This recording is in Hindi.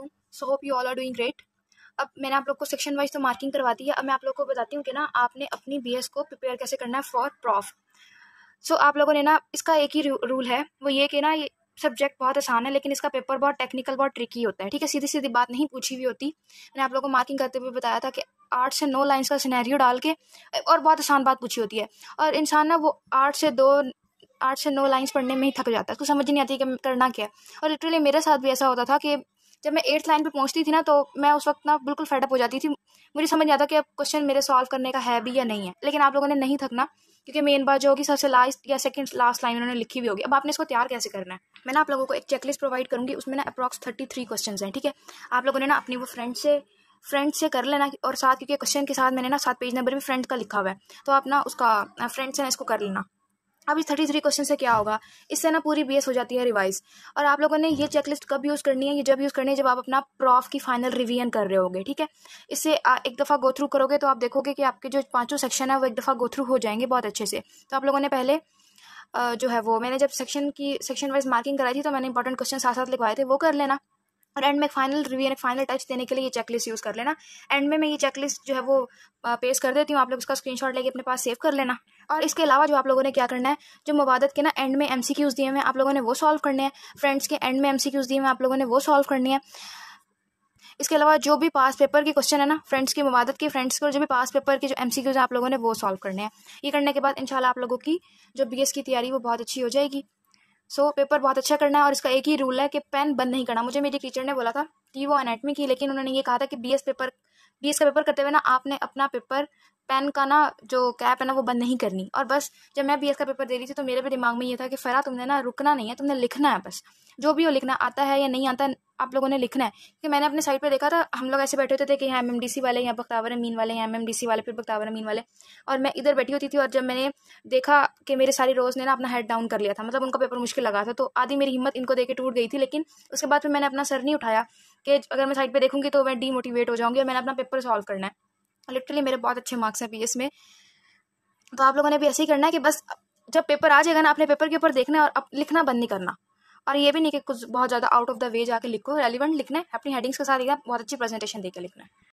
वालेकुम so hope you all are doing great अब मैंने आप लोग को सेक्शन वाइज तो मार्किंग करवाती है अब मैं आप लोग को बताती हूँ कि ना आपने अपनी बीएस को प्रिपेयर कैसे करना है फॉर प्रॉफ सो आप लोगों ने ना इसका एक ही रूल है वो ये कि ना ये सब्जेक्ट बहुत आसान है लेकिन इसका पेपर बहुत टेक्निकल बहुत ट्रिकी होता है ठीक है सीधी सीधी बात नहीं पूछी हुई होती मैंने आप लोगों को मार्किंग करते हुए बताया था कि आठ से नौ लाइंस का सिनेरियो डाल के और बहुत आसान बात पूछी होती है और इंसान ना वो आठ से दो आठ से नौ लाइन्स पढ़ने में ही थक जाता है उसको समझ नहीं आती कि करना क्या है और लिटरली मेरे साथ भी ऐसा होता था कि जब मैं एट्थ लाइन पे पहुंचती थी ना तो मैं उस वक्त ना बिल्कुल फेडअप हो जाती थी मुझे समझ नहीं आता कि अब क्वेश्चन मेरे सॉल्व करने का है भी या नहीं है लेकिन आप लोगों ने नहीं थकना क्योंकि मेन बात जो होगी सबसे लास्ट या सेकंड लास्ट लाइन उन्होंने लिखी हुई होगी अब आपने इसको तैयार कैसे करना है मैं ना आप लोगों को एक चेकलिस्ट प्रोवाइड करूँगी उसमें ना अप्रॉक्स थर्टी थ्री क्वेश्चन हैं ठीक है आप लोगों ने ना अपनी वो फ्रेंड से फ्रेंड से कर लेना और साथ क्योंकि क्वेश्चन के साथ मैंने ना सात पेज नंबर में फ्रेंड का लिखा हुआ है तो आप ना उसका फ्रेंड से ना इसको कर लेना अब इस थर्टी थ्री क्वेश्चन से क्या होगा इससे ना पूरी बेस हो जाती है रिवाइज और आप लोगों ने ये चेकलिस्ट कब यूज़ करनी है ये जब यूज़ करनी है जब आप अपना प्रॉफ की फाइनल रिवीजन कर रहे होगे ठीक है इससे एक दफ़ा गो थ्रू करोगे तो आप देखोगे कि आपके जो पाँचों सेक्शन है वो एक दफ़ा गो थ्रू हो जाएंगे बहुत अच्छे से तो आप लोगों ने पहले जो है वो मैंने जब सेक्शन की सेक्शन वाइज मार्किंग कराई थी तो मैंने इंपॉर्टेंट क्वेश्चन साथ साथ लिखवाए थे वो कर लेना और एंड में फाइनल रिव्यू यानी फाइनल टच देने के लिए ये चेकलिस्ट यूज़ कर लेना एंड में मैं ये चेकलिस्ट जो है वो पेश कर देती हूँ आप लोग उसका स्क्रीनशॉट लेके अपने पास सेव कर लेना और इसके अलावा जो आप लोगों ने क्या करना है जो मुबादत के ना एंड में एम सी क्यूज़ दिए हुए हैं आप लोगों ने वो सॉल्व करने हैं फ्रेंड्स के एंड में एम सी क्यूज़ दिए हुए हैं आप लोगों ने वो सॉल्व करनी है इसके अलावा जो भी पास पेपर के क्वेश्चन है ना फ्रेंड्स की मुबादत के फ्रेंड्स के जो भी पास पेपर के जो एम सी क्यूज़ हैं आप लोगों ने वो सॉल्व करने हैं ये करने के बाद इंशाल्लाह आप लोगों की जो बी एस की तैयारी वो बहुत अच्छी हो जाएगी सो so, पेपर बहुत अच्छा करना है और इसका एक ही रूल है कि पेन बंद नहीं करना मुझे मेरी टीचर ने बोला था कि वो एनाटमी की लेकिन उन्होंने ये कहा था कि बीएस पेपर बीएस का पेपर करते हुए ना आपने अपना पेपर पेन का ना जो कैप है ना वो बंद नहीं करनी और बस जब मैं बी का पेपर दे रही थी तो मेरे भी दिमाग में ये था कि फ़रा तुमने ना रुकना नहीं है तुमने लिखना है बस जो भी हो लिखना आता है या नहीं आता आप लोगों ने लिखना है कि मैंने अपने साइड पे देखा था हम लोग ऐसे बैठे होते थे कि यहाँ एम वाले यहाँ बख्तावर अमीन वाले यहाँ एम वाले फिर बख्तावर अमीन वाले और मैं इधर बैठी होती थी और जब मैंने देखा कि मेरे सारे रोज़ ने ना अपना हेड डाउन कर लिया था मतलब उनका पेपर मुश्किल लगा था तो आधी मेरी हिम्मत इनको देकर टूट गई थी लेकिन उसके बाद फिर मैंने अपना सर नहीं उठाया कि अगर मैं साइड पर देखूँगी तो मैं डीमोटिवेट हो जाऊँगी और मैंने अपना पेपर सॉल्व करना है लिटरली मेरे बहुत अच्छे मार्क्स हैं पी में तो आप लोगों ने भी ऐसे ही करना है कि बस जब पेपर आ जाएगा ना अपने पेपर के ऊपर देखना और अब लिखना बंद नहीं करना और ये भी नहीं कि कुछ बहुत ज़्यादा आउट ऑफ द वे जाके लिखो रेलिवेंट लिखना है अपनी हेडिंग्स के साथ एकदम बहुत अच्छी प्रेजेंटेशन देकर लिखना है